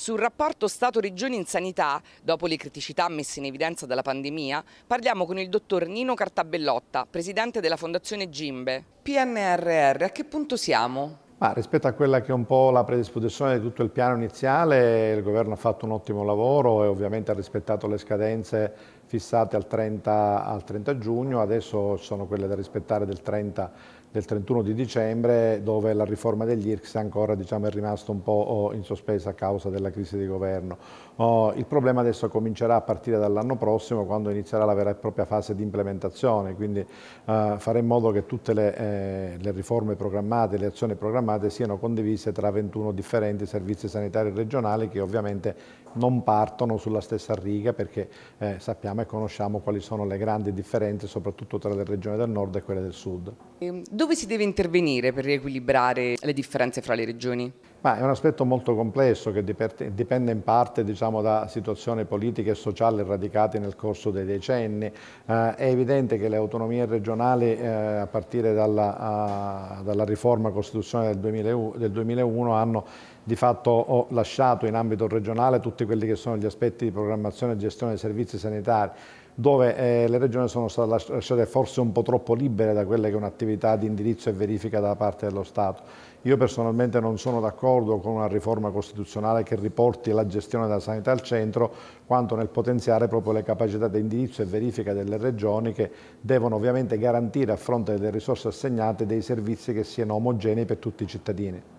Sul rapporto Stato-Regioni in sanità, dopo le criticità messe in evidenza dalla pandemia, parliamo con il dottor Nino Cartabellotta, presidente della Fondazione Gimbe. PNRR, a che punto siamo? Ma rispetto a quella che è un po' la predisposizione di tutto il piano iniziale, il governo ha fatto un ottimo lavoro e ovviamente ha rispettato le scadenze fissate al 30, al 30 giugno, adesso sono quelle da rispettare del 30 del 31 di dicembre dove la riforma degli IRCS ancora diciamo, è rimasta un po' oh, in sospesa a causa della crisi di governo. Oh, il problema adesso comincerà a partire dall'anno prossimo quando inizierà la vera e propria fase di implementazione, quindi eh, fare in modo che tutte le, eh, le riforme programmate, le azioni programmate chiamate siano condivise tra 21 differenti servizi sanitari regionali che ovviamente non partono sulla stessa riga perché eh, sappiamo e conosciamo quali sono le grandi differenze soprattutto tra le regioni del nord e quelle del sud. Ehm, dove si deve intervenire per riequilibrare le differenze fra le regioni? Ma è un aspetto molto complesso che dipende in parte diciamo, da situazioni politiche e sociali radicate nel corso dei decenni. Eh, è evidente che le autonomie regionali, eh, a partire dalla, uh, dalla riforma costituzionale del, 2000, del 2001, hanno di fatto ho lasciato in ambito regionale tutti quelli che sono gli aspetti di programmazione e gestione dei servizi sanitari dove eh, le regioni sono state lasciate forse un po' troppo libere da quella che è un'attività di indirizzo e verifica da parte dello Stato. Io personalmente non sono d'accordo con una riforma costituzionale che riporti la gestione della sanità al centro, quanto nel potenziare proprio le capacità di indirizzo e verifica delle regioni che devono ovviamente garantire a fronte delle risorse assegnate dei servizi che siano omogenei per tutti i cittadini.